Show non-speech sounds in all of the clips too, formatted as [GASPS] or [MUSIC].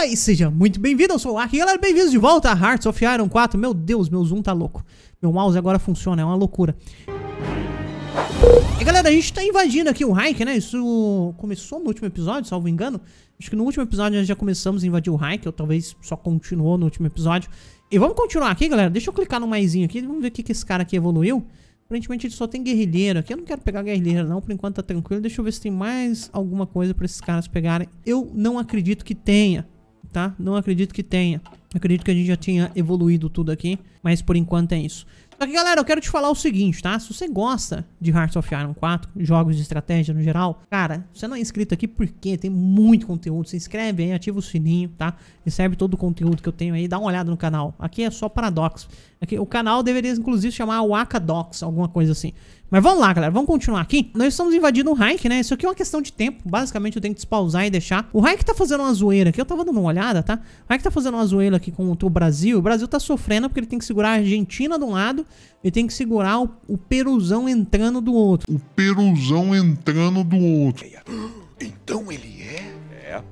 Fala aí, seja muito bem-vindo, eu sou o Aki. Galera, bem-vindos de volta a Hearts of Iron 4. Meu Deus, meu zoom tá louco. Meu mouse agora funciona, é uma loucura. E galera, a gente tá invadindo aqui o Reich, né? Isso começou no último episódio, salvo engano. Acho que no último episódio nós já começamos a invadir o Reich, ou talvez só continuou no último episódio. E vamos continuar aqui, galera. Deixa eu clicar no maisinho aqui, vamos ver o que, que esse cara aqui evoluiu. Aparentemente ele só tem guerrilheiro aqui. Eu não quero pegar guerrilheiro não, por enquanto tá tranquilo. Deixa eu ver se tem mais alguma coisa pra esses caras pegarem. Eu não acredito que tenha tá? Não acredito que tenha. Acredito que a gente já tinha evoluído tudo aqui, mas por enquanto é isso. Só que, galera, eu quero te falar o seguinte, tá? Se você gosta de Hearts of Iron 4, jogos de estratégia no geral, cara, você não é inscrito aqui porque tem muito conteúdo. Se inscreve aí, ativa o sininho, tá? Recebe todo o conteúdo que eu tenho aí, dá uma olhada no canal. Aqui é só paradoxo. É o canal deveria, inclusive, chamar Waka Docs, alguma coisa assim. Mas vamos lá, galera, vamos continuar aqui. Nós estamos invadindo o Raik, né? Isso aqui é uma questão de tempo. Basicamente, eu tenho que despausar e deixar. O Raik tá fazendo uma zoeira aqui. Eu tava dando uma olhada, tá? O Raik tá fazendo uma zoeira aqui com o Brasil. O Brasil tá sofrendo porque ele tem que segurar a Argentina de um lado e tem que segurar o, o Peruzão entrando do outro. O Peruzão entrando do outro. Então ele é? É.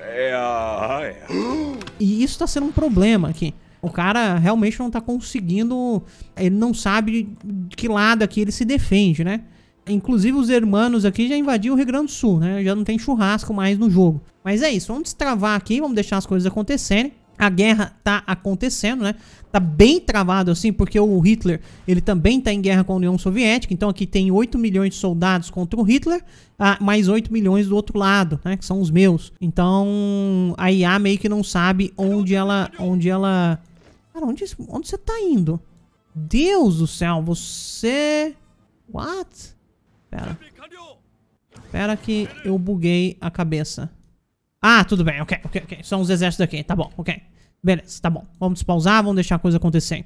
É. Ah, é. [GASPS] E isso tá sendo um problema aqui. O cara realmente não tá conseguindo. Ele não sabe de que lado aqui ele se defende, né? Inclusive os hermanos aqui já invadiram o Rio Grande do Sul, né? Já não tem churrasco mais no jogo. Mas é isso, vamos destravar aqui, vamos deixar as coisas acontecerem. A guerra tá acontecendo, né? Tá bem travado assim, porque o Hitler, ele também tá em guerra com a União Soviética. Então aqui tem 8 milhões de soldados contra o Hitler, ah, mais 8 milhões do outro lado, né? Que são os meus. Então a IA meio que não sabe onde ela... Onde ela Cara, onde, onde você tá indo? Deus do céu, você... What? Pera. Pera que eu buguei a cabeça. Ah, tudo bem, ok, ok, ok. São os exércitos aqui, tá bom, ok. Beleza, tá bom. Vamos pausar, vamos deixar a coisa acontecer.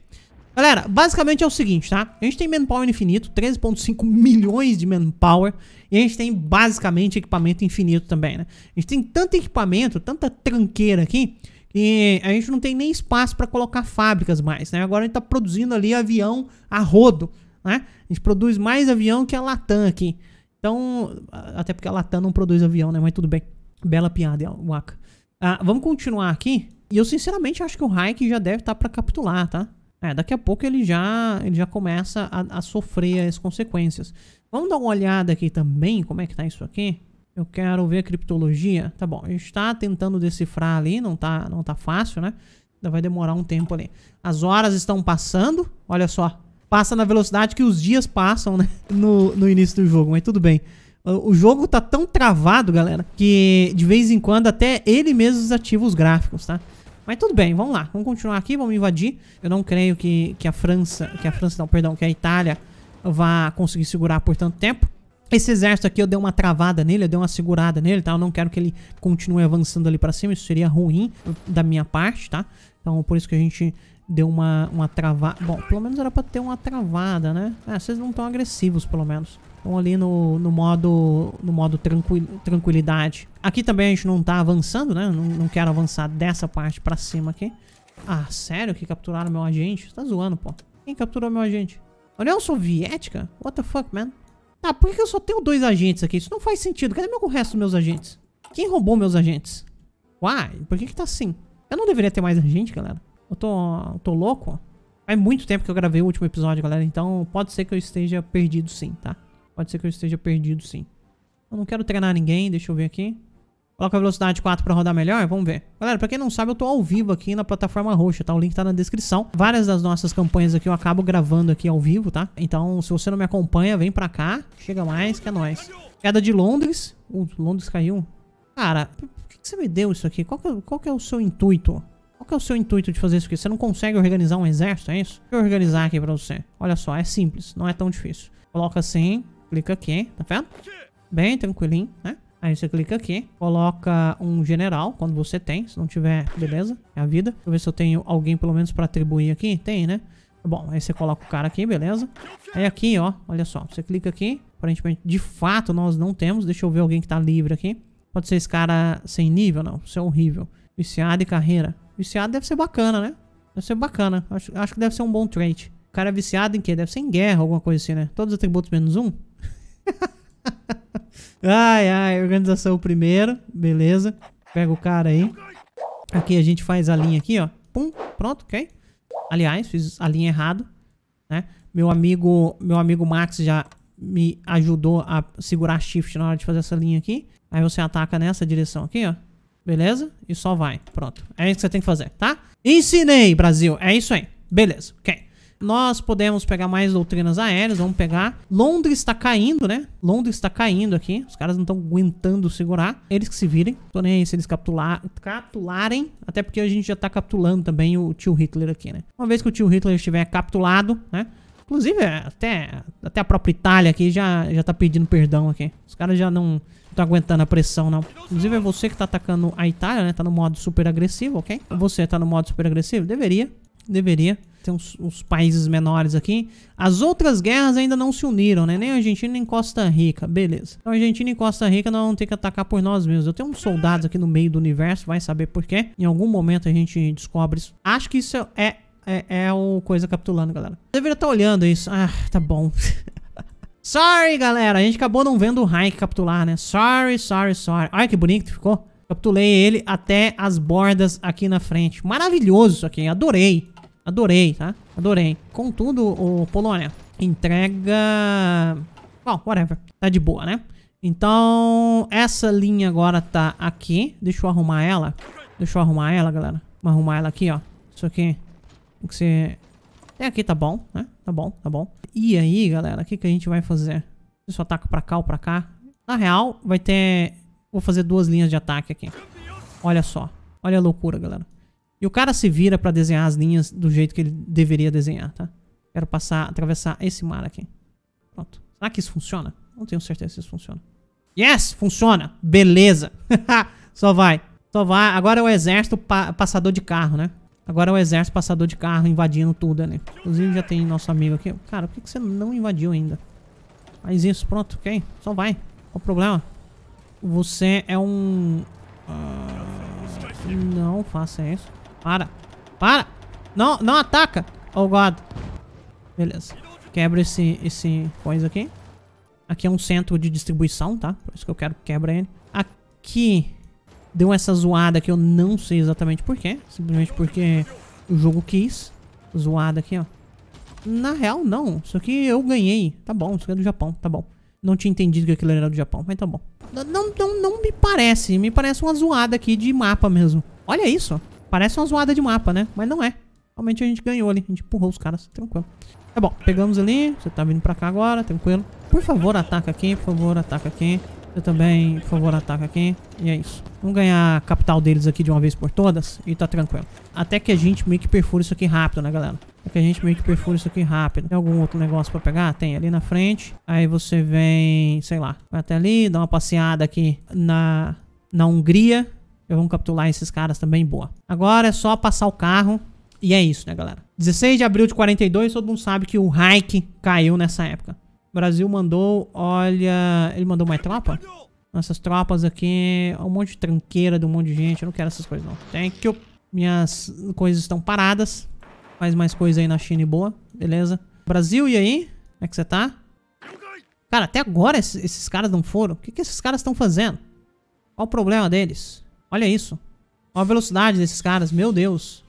Galera, basicamente é o seguinte, tá? A gente tem manpower infinito, 13.5 milhões de manpower, e a gente tem basicamente equipamento infinito também, né? A gente tem tanto equipamento, tanta tranqueira aqui, e a gente não tem nem espaço para colocar fábricas mais, né? Agora a gente está produzindo ali avião a rodo, né? A gente produz mais avião que a Latam aqui. Então, até porque a Latam não produz avião, né? Mas tudo bem. Bela piada, Waka. Ah, vamos continuar aqui. E eu sinceramente acho que o Hayek já deve estar tá para capitular, tá? É, daqui a pouco ele já, ele já começa a, a sofrer as consequências. Vamos dar uma olhada aqui também, como é que tá isso aqui? Eu quero ver criptologia. Tá bom, a gente tá tentando decifrar ali, não tá, não tá fácil, né? Ainda vai demorar um tempo ali. As horas estão passando, olha só. Passa na velocidade que os dias passam, né? [LAUGHS] No, no início do jogo, mas tudo bem. O jogo tá tão travado, galera, que de vez em quando até ele mesmo desativa os gráficos, tá? Mas tudo bem, vamos lá. Vamos continuar aqui, vamos invadir. Eu não creio que, que a França... Que a França, não, perdão, que a Itália vá conseguir segurar por tanto tempo. Esse exército aqui eu dei uma travada nele, eu dei uma segurada nele, tá? Eu não quero que ele continue avançando ali pra cima, isso seria ruim da minha parte, tá? Então por isso que a gente deu uma, uma travada. Bom, pelo menos era pra ter uma travada, né? É, vocês não estão agressivos, pelo menos. Estão ali no, no modo, no modo tranquil, tranquilidade. Aqui também a gente não tá avançando, né? Não, não quero avançar dessa parte pra cima aqui. Ah, sério que capturaram meu agente? Você tá zoando, pô. Quem capturou meu agente? União Soviética? What the fuck, man? Ah, por que eu só tenho dois agentes aqui? Isso não faz sentido. Cadê meu, o resto dos meus agentes? Quem roubou meus agentes? Uai, por que que tá assim? Eu não deveria ter mais agente, galera. Eu tô, eu tô louco. Faz muito tempo que eu gravei o último episódio, galera. Então pode ser que eu esteja perdido sim, tá? Pode ser que eu esteja perdido sim. Eu não quero treinar ninguém. Deixa eu ver aqui. Coloca a velocidade 4 para rodar melhor, vamos ver. Galera, para quem não sabe, eu tô ao vivo aqui na plataforma roxa, tá? O link tá na descrição. Várias das nossas campanhas aqui eu acabo gravando aqui ao vivo, tá? Então, se você não me acompanha, vem pra cá. Chega mais, que é nóis. Queda de Londres. Uh, Londres caiu. Cara, por que, que você me deu isso aqui? Qual que, é, qual que é o seu intuito? Qual que é o seu intuito de fazer isso aqui? Você não consegue organizar um exército, é isso? Deixa eu organizar aqui pra você. Olha só, é simples, não é tão difícil. Coloca assim, clica aqui, tá vendo? Bem tranquilinho, né? Aí você clica aqui, coloca um general, quando você tem. Se não tiver, beleza, é a vida. Deixa eu ver se eu tenho alguém pelo menos pra atribuir aqui. Tem, né? Bom, aí você coloca o cara aqui, beleza. Aí aqui, ó, olha só. Você clica aqui. Aparentemente, de fato, nós não temos. Deixa eu ver alguém que tá livre aqui. Pode ser esse cara sem nível, não. Isso é horrível. Viciado e carreira. Viciado deve ser bacana, né? Deve ser bacana. Acho, acho que deve ser um bom trait. O cara é viciado em quê? Deve ser em guerra, alguma coisa assim, né? Todos os atributos menos um? [LAUGHS] ai, ai, organização primeiro, beleza. Pega o cara aí. Aqui a gente faz a linha aqui, ó. Pum, pronto, ok. Aliás, fiz a linha errado, né? Meu amigo, meu amigo Max já me ajudou a segurar shift na hora de fazer essa linha aqui. Aí você ataca nessa direção aqui, ó. Beleza? E só vai. Pronto. É isso que você tem que fazer, tá? Ensinei, Brasil. É isso aí. Beleza, ok. Nós podemos pegar mais doutrinas aéreas, vamos pegar. Londres tá caindo, né? Londres tá caindo aqui. Os caras não estão aguentando segurar. Eles que se virem. Tô nem aí se eles capturar, capitularem. Até porque a gente já tá capitulando também o tio Hitler aqui, né? Uma vez que o tio Hitler estiver capitulado, né? Inclusive, é, até, até a própria Itália aqui já, já tá pedindo perdão aqui. Os caras já não estão aguentando a pressão, não. Inclusive, é você que tá atacando a Itália, né? Tá no modo super agressivo, ok? Você tá no modo super agressivo? Deveria. Deveria tem uns, uns, países menores aqui. As outras guerras ainda não se uniram, né? Nem Argentina nem Costa Rica, beleza. Então Argentina e Costa Rica não vão ter que atacar por nós mesmos. Eu tenho uns soldados aqui no meio do universo, vai saber por quê. Em algum momento a gente descobre isso. Acho que isso é, é, é o coisa capitulando, galera. Deveria estar tá olhando isso. Ah, tá bom. [LAUGHS] sorry, galera. A gente acabou não vendo o Hank capitular, né? Sorry, sorry, sorry. Olha que bonito que ficou. Capitulei ele até as bordas aqui na frente. Maravilhoso isso aqui, adorei. Adorei, tá? Adorei. Contudo, o Polônia, entrega... Bom, whatever. Tá de boa, né? Então, essa linha agora tá aqui. Deixa eu arrumar ela. Deixa eu arrumar ela, galera. Vamos arrumar ela aqui, ó. Isso aqui tem que ser... Até aqui tá bom, né? Tá bom, tá bom. E aí, galera, o que, que a gente vai fazer? Isso ataca pra cá ou pra cá? Na real, vai ter... Vou fazer duas linhas de ataque aqui. Olha só. Olha a loucura, galera. E o cara se vira para desenhar as linhas do jeito que ele deveria desenhar, tá? Quero passar, atravessar esse mar aqui. Pronto. Será que isso funciona? Não tenho certeza se isso funciona. Yes! Funciona! Beleza! [LAUGHS] Só vai. Só vai. Agora é o exército pa passador de carro, né? Agora é o exército passador de carro invadindo tudo ali. Inclusive já tem nosso amigo aqui. Cara, por que, você não invadiu ainda? Faz isso, pronto, ok. Só vai. Qual o problema? Você é um... Uh... não faça isso. Para. Para. Não, não ataca. Oh, God. Beleza. Quebra esse, esse coisa aqui. Aqui é um centro de distribuição, tá? Por isso que eu quero que quebra ele. Aqui deu essa zoada que eu não sei exatamente porquê. Simplesmente porque o jogo quis. Zoada aqui, ó. Na real, não. Isso aqui eu ganhei. Tá bom, isso aqui é do Japão, tá bom. Não tinha entendido que aquilo era do Japão, mas tá bom. Não, não, não me parece. Me parece uma zoada aqui de mapa mesmo. Olha isso. Parece uma zoada de mapa, né? Mas não é. Realmente a gente ganhou ali. A gente empurrou os caras. Tranquilo. Tá bom. Pegamos ali. Você tá vindo pra cá agora. Tranquilo. Por favor, ataca aqui. Por favor, ataca aqui. Você também, por favor, ataca aqui. E é isso. Vamos ganhar a capital deles aqui de uma vez por todas. E tá tranquilo. Até que a gente meio que perfura isso aqui rápido, né, galera? Até que a gente meio que perfura isso aqui rápido. Tem algum outro negócio pra pegar? Tem ali na frente. Aí você vem, sei lá, vai até ali, dá uma passeada aqui na, na Hungria. Eu vou capturar esses caras também, boa. Agora é só passar o carro. E é isso, né, galera? 16 de abril de 42, todo mundo sabe que o Reich caiu nessa época. O Brasil mandou, olha... Ele mandou mais tropa? Nossas tropas aqui... Um monte de tranqueira de um monte de gente. Eu não quero essas coisas, não. Thank you. Minhas coisas estão paradas. Faz mais coisa aí na China e boa. Beleza. Brasil, e aí? Como é que você tá? Cara, até agora esses, esses caras não foram. O que, que esses caras estão fazendo? Qual o problema deles? Olha isso. Olha a velocidade desses caras, meu Deus.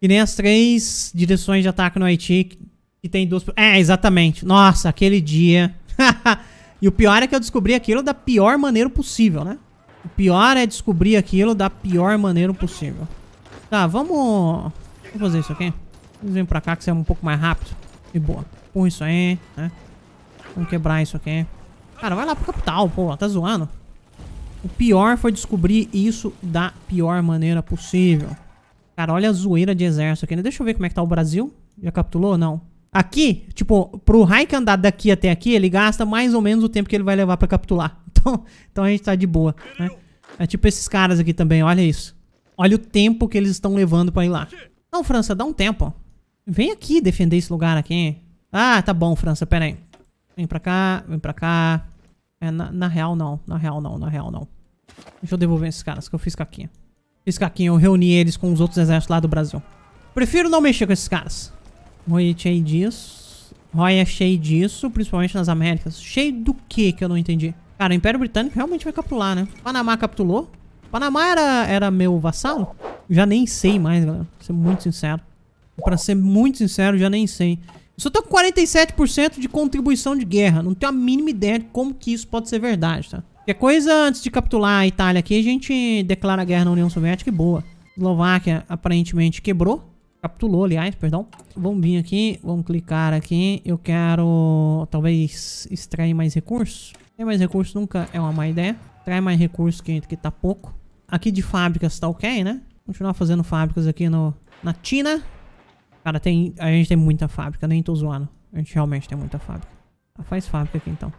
E nem as três direções de ataque no Haiti, que, tem duas... É, exatamente. Nossa, aquele dia. [LAUGHS] e o pior é que eu descobri aquilo da pior maneira possível, né? O pior é descobrir aquilo da pior maneira possível. Tá, vamos... Vamos fazer isso aqui. Vamos vir pra cá que você é um pouco mais rápido. E boa. Põe isso aí, né? Vamos quebrar isso aqui. Cara, vai lá pro capital, pô. Tá zoando. O pior foi descobrir isso da pior maneira possível. Cara, olha a zoeira de exército aqui, né? Deixa eu ver como é que tá o Brasil. Já capitulou ou não? Aqui, tipo, pro Raik andar daqui até aqui, ele gasta mais ou menos o tempo que ele vai levar pra capitular. [LAUGHS] Então, então a gente tá de boa, né? É tipo esses caras aqui também, olha isso. Olha o tempo que eles estão levando pra ir lá. Não, França, dá um tempo, Vem aqui defender esse lugar aqui. Ah, tá bom, França, pera aí. Vem pra cá, vem pra cá. É, na, na, real não, na real não, na real não. Deixa eu devolver esses caras que eu fiz caquinha. Fiz caquinha, eu reuni eles com os outros exércitos lá do Brasil. Prefiro não mexer com esses caras. Roy é cheio disso. Roy é cheio disso, principalmente nas Américas. Cheio do que que eu não entendi? Cara, o Império Britânico realmente vai capitular, né? Panamá capitulou. Panamá era, era meu vassalo? Já nem sei mais, galera. Pra ser muito sincero. Pra ser muito sincero, já nem sei. Só tô com 47% de contribuição de guerra. Não tenho a mínima ideia de como que isso pode ser verdade, tá? Qualquer coisa, antes de capturar a Itália aqui, a gente declara a guerra na União Soviética e boa. Eslováquia aparentemente quebrou. Capitulou, aliás, perdão. Vamos vir aqui, vamos clicar aqui. Eu quero, talvez, extrair mais recursos. Extrair mais recursos nunca é uma má ideia. Extrair mais recursos que, que tá pouco. Aqui de fábricas tá ok, né? Continuar fazendo fábricas aqui no, na China. Cara, tem, a gente tem muita fábrica, nem tô zoando. A gente realmente tem muita fábrica. Ah, faz fábrica aqui então.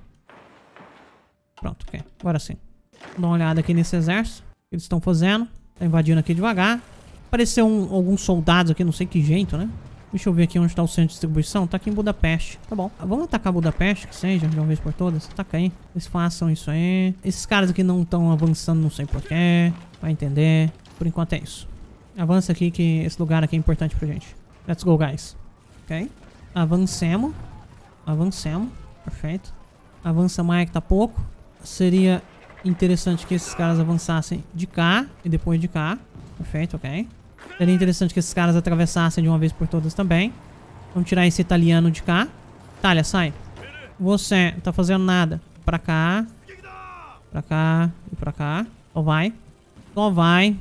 Pronto, ok. Agora sim. Dá uma olhada aqui nesse exército. O que eles estão fazendo. Tá invadindo aqui devagar. Apareceu um, alguns soldados aqui, não sei que jeito, né? Deixa eu ver aqui onde está o centro de distribuição. Tá aqui em Budapeste. Tá bom. Ah, vamos atacar Budapeste, que seja, de uma vez por todas. Ataca aí. Eles façam isso aí. Esses caras aqui não estão avançando, não sei porquê. Vai entender. Por enquanto é isso. Avança aqui que esse lugar aqui é importante pra gente. Let's go, guys. Ok. Avancemos. Avancemos. Perfeito. Avança mais que tá pouco. Seria interessante que esses caras avançassem de cá e depois de cá. Perfeito, ok. Seria interessante que esses caras atravessassem de uma vez por todas também. Vamos tirar esse italiano de cá. Itália, sai. Você não tá fazendo nada. Pra cá. Pra cá. E pra cá. Só vai. Só vai.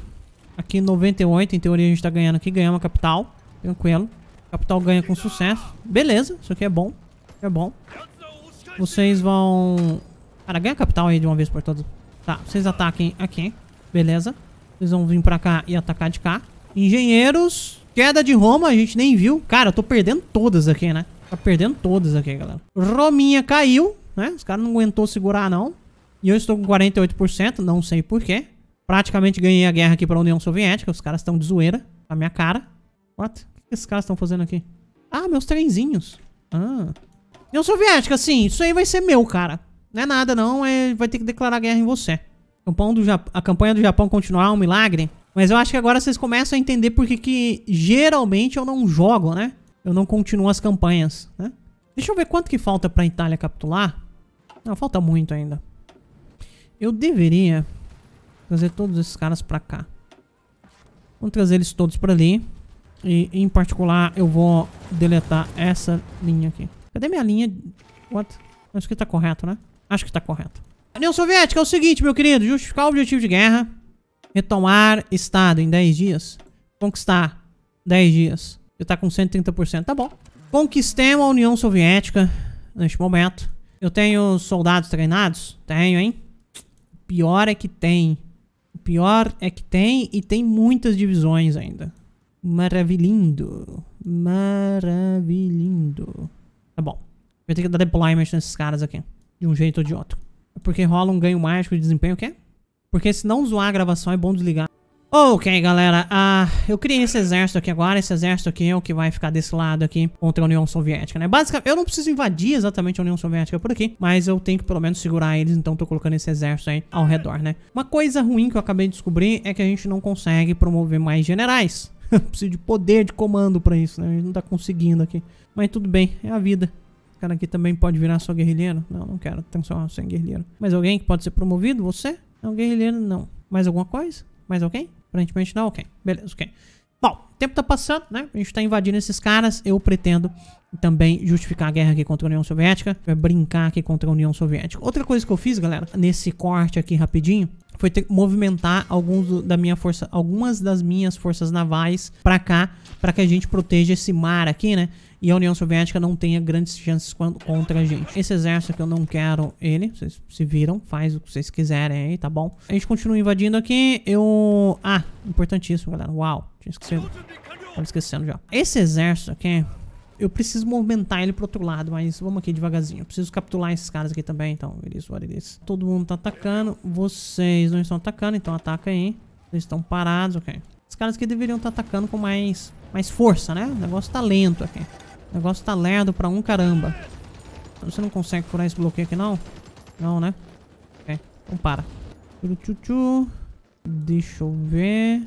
Aqui 98, em teoria a gente tá ganhando aqui. Ganhamos a capital. Tranquilo. Capital ganha com sucesso. Beleza, isso aqui é bom. É bom. Vocês vão... Cara, ganha capital aí de uma vez por todas. Tá, vocês ataquem aqui. Beleza. Vocês vão vir pra cá e atacar de cá. Engenheiros. Queda de Roma, a gente nem viu. Cara, eu tô perdendo todas aqui, né? Tá perdendo todas aqui, galera. Rominha caiu, né? Os caras não aguentou segurar, não. E eu estou com 48%, não sei porquê. Praticamente ganhei a guerra aqui pra União Soviética. Os caras estão de zoeira. Com a minha cara. What? que esses caras estão fazendo aqui? Ah, meus trenzinhos. Ah. União Soviética, sim, isso aí vai ser meu, cara. Não é nada, não. É... Vai ter que declarar guerra em você. A campanha do Japão continuar é um milagre. Mas eu acho que agora vocês começam a entender por que geralmente eu não jogo, né? Eu não continuo as campanhas, né? Deixa eu ver quanto que falta pra Itália capitular. Não, falta muito ainda. Eu deveria trazer todos esses caras pra cá. Vamos trazer eles todos pra ali. E em particular eu vou deletar essa linha aqui. Cadê minha linha? What? Acho que tá correto, né? Acho que tá correto. A União Soviética é o seguinte, meu querido. Justificar o objetivo de guerra. Retomar Estado em 10 dias. Conquistar 10 dias. Você tá com 130%. Tá bom. Conquistemos a União Soviética neste momento. Eu tenho soldados treinados? Tenho, hein? O pior é que tem. O pior é que tem e tem muitas divisões ainda. Maravilhindo. Maravilhindo. Tá bom. Vou ter que dar deployment nesses caras aqui. De um jeito ou de outro. Porque rola um ganho mágico de desempenho, o quê? Porque se não zoar a gravação, é bom desligar. Ok, galera. Ah, eu criei esse exército aqui agora. Esse exército aqui é o que vai ficar desse lado aqui contra a União Soviética, né? Basicamente, eu não preciso invadir exatamente a União Soviética por aqui, mas eu tenho que pelo menos segurar eles, então tô colocando esse exército aí ao redor, né? Uma coisa ruim que eu acabei de descobrir é que a gente não consegue promover mais generais. [LAUGHS] preciso de poder de comando para isso, né? A gente não tá conseguindo aqui. Mas tudo bem, é a vida. O cara aqui também pode virar só guerrilheiro? Não, não quero transformar só em guerrilheiro. Mais alguém que pode ser promovido? Você? Não, guerrilheiro não. Mais alguma coisa? Mais alguém? Aparentemente não, ok. Beleza, ok. Bom, o tempo tá passando, né? A gente tá invadindo esses caras. Eu pretendo também justificar a guerra aqui contra a União Soviética. Brincar aqui contra a União Soviética. Outra coisa que eu fiz, galera, nesse corte aqui rapidinho, foi ter, movimentar alguns da minha força, algumas das minhas forças navais para cá, para que a gente proteja esse mar aqui, né? E a União Soviética não tenha grandes chances contra a gente. Esse exército que eu não quero ele, vocês se viram, faz o que vocês quiserem aí, tá bom? A gente continua invadindo aqui, eu... Ah, importantíssimo, galera, uau, tinha esquecido, tava esquecendo já. Esse exército aqui, eu preciso movimentar ele pro outro lado, mas vamos aqui devagarzinho. Eu preciso capturar esses caras aqui também, então. It is Todo mundo tá atacando. Vocês não estão atacando, então ataca aí. Eles estão parados, ok. Os caras aqui deveriam estar tá atacando com mais, mais força, né? O negócio tá lento aqui. O negócio tá lerdo pra um caramba. Então, você não consegue furar esse bloqueio aqui, não? Não, né? Ok, então para. Deixa eu ver...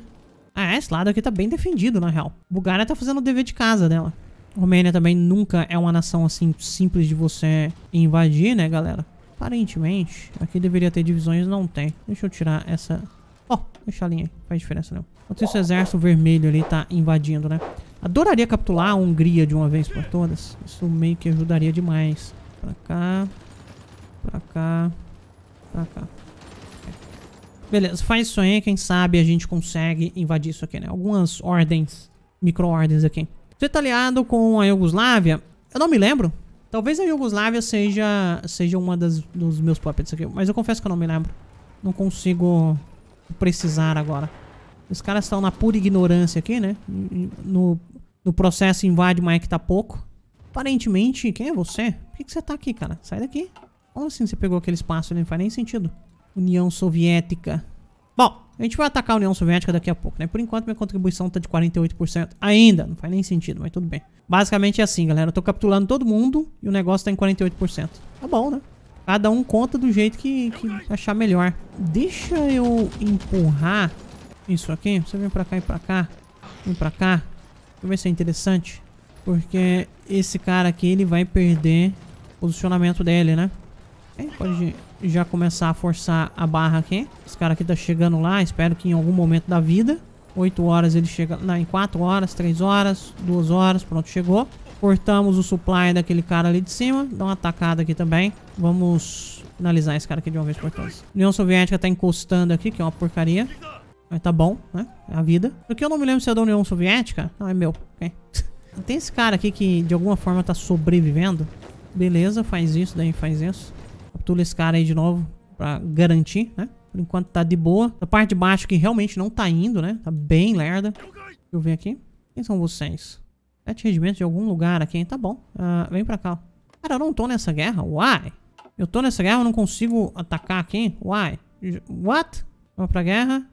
Ah, esse lado aqui tá bem defendido, na real. Bulgária tá fazendo o dever de casa dela. Romênia também nunca é uma nação assim simples de você invadir, né, galera? Aparentemente, aqui deveria ter divisões, não tem. Deixa eu tirar essa... Ó, oh, deixa a linha aí, faz diferença não. Outro esse exército vermelho ali tá invadindo, né? Adoraria capturar a Hungria de uma vez por todas. Isso meio que ajudaria demais. Pra cá, pra cá, pra cá. Beleza, faz isso aí, quem sabe a gente consegue invadir isso aqui, né? Algumas ordens, micro-ordens aqui. Você tá aliado com a Iugoslávia, eu não me lembro. Talvez a Iugoslávia seja, seja uma das, dos meus puppets aqui, mas eu confesso que eu não me lembro. Não consigo precisar agora. Os caras estão na pura ignorância aqui, né? No, no processo invade é que tá pouco. Aparentemente, quem é você? Por que, que você tá aqui, cara? Sai daqui. Como assim você pegou aquele espaço ali? Não faz nem sentido. União Soviética. Bom, a gente vai atacar a União Soviética daqui a pouco, né? Por enquanto minha contribuição tá de 48% ainda, não faz nem sentido, mas tudo bem. Basicamente é assim, galera, eu tô capturando todo mundo e o negócio tá em 48%. Tá bom, né? Cada um conta do jeito que, que achar melhor. Deixa eu empurrar isso aqui. Você vem pra cá e pra cá. Vem pra cá. Deixa eu ver se é interessante. Porque esse cara aqui, ele vai perder o posicionamento dele, né? É, pode já começar a forçar a barra aqui. Esse cara aqui tá chegando lá, espero que em algum momento da vida. 8 horas ele chega... Não, em 4 horas, 3 horas, 2 horas, pronto, chegou. Cortamos o supply daquele cara ali de cima. Dá uma atacada aqui também. Vamos finalizar esse cara aqui de uma vez por todas. União Soviética tá encostando aqui, que é uma porcaria. Mas tá bom, né? É a vida. Porque eu não me lembro se é da União Soviética. Não, ah, é meu. Okay. [LAUGHS] Tem esse cara aqui que de alguma forma tá sobrevivendo. Beleza, faz isso, daí faz isso. Captura esse cara aí de novo pra garantir, né? Por enquanto tá de boa. A parte de baixo que realmente não tá indo, né? Tá bem lerda. Deixa eu ver aqui. Quem são vocês? Sete regimentos de algum lugar aqui, Tá bom. Uh, vem pra cá. Cara, eu não tô nessa guerra. Why? Eu tô nessa guerra, eu não consigo atacar aqui. Why? What? Vamos pra guerra.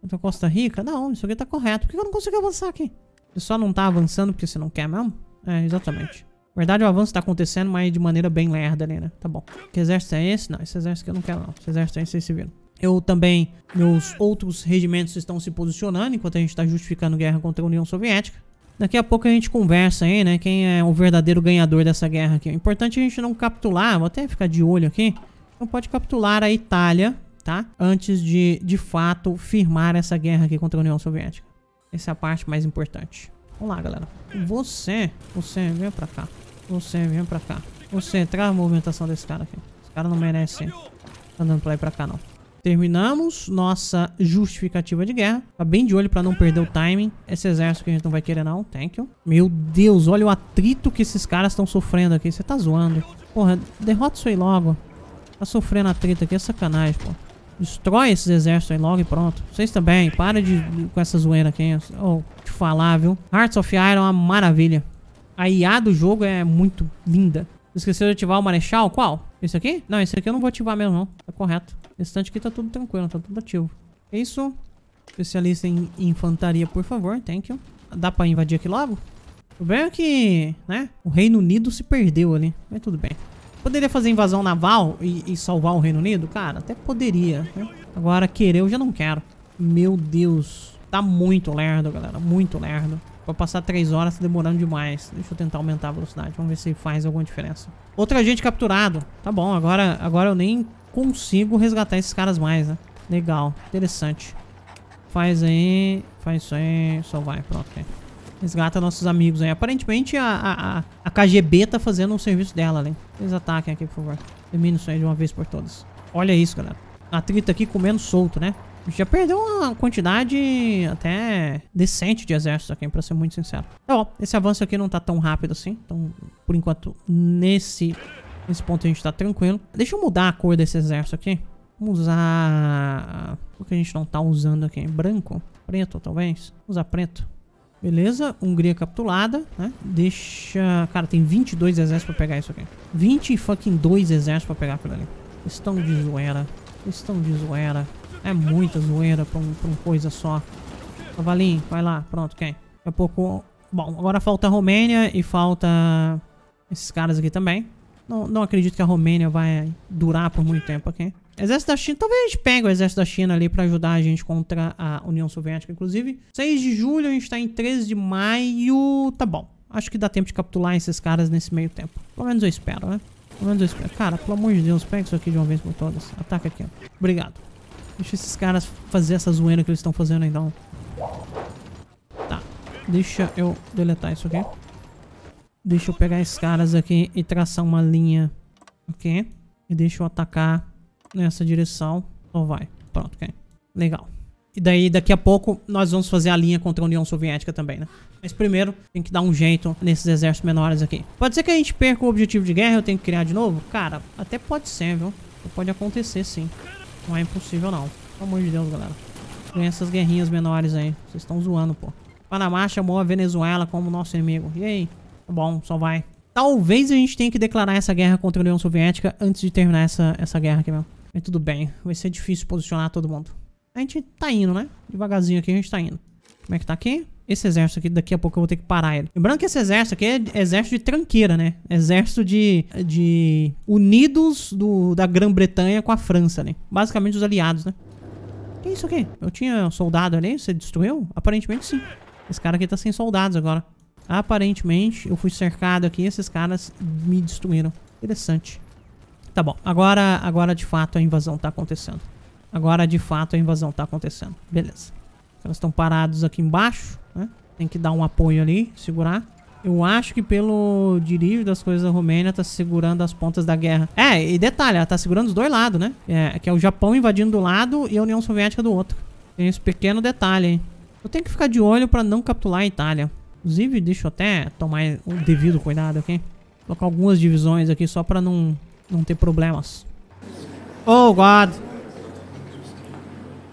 Contra Costa Rica? Não, isso aqui tá correto. Por que eu não consigo avançar aqui? Você só não tá avançando porque você não quer mesmo? É, exatamente. Na verdade, o avanço tá acontecendo, mas de maneira bem lerda ali, né? Tá bom. Que exército é esse? Não, esse exército que eu não quero, não. Esse exército é esse, vocês se viram. Eu também, meus outros regimentos estão se posicionando enquanto a gente está justificando guerra contra a União Soviética. Daqui a pouco a gente conversa aí, né? Quem é o verdadeiro ganhador dessa guerra aqui. O importante é a gente não capitular, vou até ficar de olho aqui. Não pode capitular a Itália, tá? Antes de, de fato, firmar essa guerra aqui contra a União Soviética. Essa é a parte mais importante. Vamos lá, galera. Você, você, vem pra cá. Você vem pra cá. Você trava a movimentação desse cara aqui. Esse cara não merece tá andando pra lá e pra cá, não. Terminamos nossa justificativa de guerra. Tá bem de olho pra não perder o timing. Esse exército que a gente não vai querer, não. Thank you. Meu Deus, olha o atrito que esses caras estão sofrendo aqui. Você tá zoando. Porra, derrota isso aí logo. Tá sofrendo atrito aqui, é sacanagem, pô. Destrói esses exércitos aí logo e pronto. Vocês também, para de, de com essa zoeira aqui. Ou oh, te falar, viu? Hearts of Iron é uma maravilha. A IA do jogo é muito linda. Esqueceu de ativar o marechal? Qual? Esse aqui? Não, esse aqui eu não vou ativar mesmo, não. Tá correto. Esse aqui tá tudo tranquilo, tá tudo ativo. É Isso. Especialista em infantaria, por favor. Thank you. Dá pra invadir aqui logo? O bem é que, né? O Reino Unido se perdeu ali. Mas tudo bem. Poderia fazer invasão naval e, e salvar o Reino Unido? Cara, até poderia. Né? Agora, querer eu já não quero. Meu Deus. Tá muito lerdo, galera. Muito lerdo. Pra passar 3 horas tá demorando demais. Deixa eu tentar aumentar a velocidade. Vamos ver se faz alguma diferença. Outro agente capturado. Tá bom, agora, agora eu nem consigo resgatar esses caras mais, né? Legal, interessante. Faz aí, faz isso aí, só vai, pronto. Aí. Resgata nossos amigos aí. Aparentemente a, a, a KGB tá fazendo um serviço dela ali. Né? Eles ataquem aqui, por favor. Termina isso aí de uma vez por todas. Olha isso, galera. A trita aqui comendo solto, né? Já perdeu uma quantidade até decente de exércitos aqui, pra ser muito sincero. Tá bom, esse avanço aqui não tá tão rápido assim. Então, por enquanto, nesse, nesse ponto a gente tá tranquilo. Deixa eu mudar a cor desse exército aqui. Vamos usar... O que a gente não tá usando aqui? Branco? Preto, talvez? Vamos usar preto. Beleza, Hungria capitulada, né? Deixa... Cara, tem 22 exércitos pra pegar isso aqui. 20 fucking 2 exércitos pra pegar aquilo ali. Estão de zoeira. Estão de zoeira. É muita zoeira pra, um, pra uma coisa só. Cavalinho, vai lá. Pronto, quem? Daqui a pouco... Bom, agora falta a Romênia e falta esses caras aqui também. Não, não acredito que a Romênia vai durar por muito tempo aqui. Exército da China, talvez a gente pegue o exército da China ali para ajudar a gente contra a União Soviética, inclusive. 6 de julho, a gente tá em 13 de maio, tá bom. Acho que dá tempo de capturar esses caras nesse meio tempo. Pelo menos eu espero, né? Pelo menos eu espero. Cara, pelo amor de Deus, pega isso aqui de uma vez por todas. Ataca aqui, ó. Obrigado. Deixa esses caras fazer essa zoeira que eles estão fazendo, então. Tá. Deixa eu deletar isso aqui. Deixa eu pegar esses caras aqui e traçar uma linha. Ok. E deixa eu atacar nessa direção. Só vai. Pronto, ok. Legal. E daí, daqui a pouco, nós vamos fazer a linha contra a União Soviética também, né? Mas primeiro, tem que dar um jeito nesses exércitos menores aqui. Pode ser que a gente perca o objetivo de guerra e eu tenho que criar de novo? Cara, até pode ser, viu? Pode acontecer, sim. Não é impossível, não. Pelo amor de Deus, galera. Ganha essas guerrinhas menores aí. Vocês estão zoando, pô. Panamá chamou a Venezuela como nosso inimigo. E aí? Tá bom, só vai. Talvez a gente tenha que declarar essa guerra contra a União Soviética antes de terminar essa, essa guerra aqui, meu. Mas tudo bem. Vai ser difícil posicionar todo mundo. A gente tá indo, né? Devagarzinho aqui a gente tá indo. Como é que tá aqui? Esse exército aqui, daqui a pouco eu vou ter que parar ele. Lembrando que esse exército aqui é exército de tranqueira, né? Exército de, de unidos do, da Grã-Bretanha com a França, né? Basicamente os aliados, né? Que isso aqui? Eu tinha um soldado ali, você destruiu? Aparentemente sim. Esse cara aqui tá sem soldados agora. Aparentemente eu fui cercado aqui e esses caras me destruíram. Interessante. Tá bom, agora, agora de fato a invasão tá acontecendo. Agora de fato a invasão tá acontecendo. Beleza. Elas estão parados aqui embaixo, né? Tem que dar um apoio ali, segurar. Eu acho que pelo dirijo das coisas da Romênia tá segurando as pontas da guerra. É, e detalhe, ela tá segurando os dois lados, né? É, que é o Japão invadindo do lado e a União Soviética do outro. Tem esse pequeno detalhe, hein? Eu tenho que ficar de olho pra não capturar a Itália. Inclusive, deixa eu até tomar o devido cuidado aqui. colocar algumas divisões aqui só pra não, não ter problemas. Oh, God!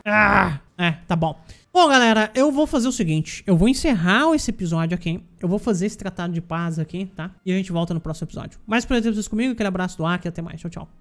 Ah! É, tá bom. Bom, galera, eu vou fazer o seguinte. Eu vou encerrar esse episódio aqui. Eu vou fazer esse tratado de paz aqui, tá? E a gente volta no próximo episódio. Mais por exemplo vocês comigo. Aquele abraço do Aki. Até mais. Tchau, tchau.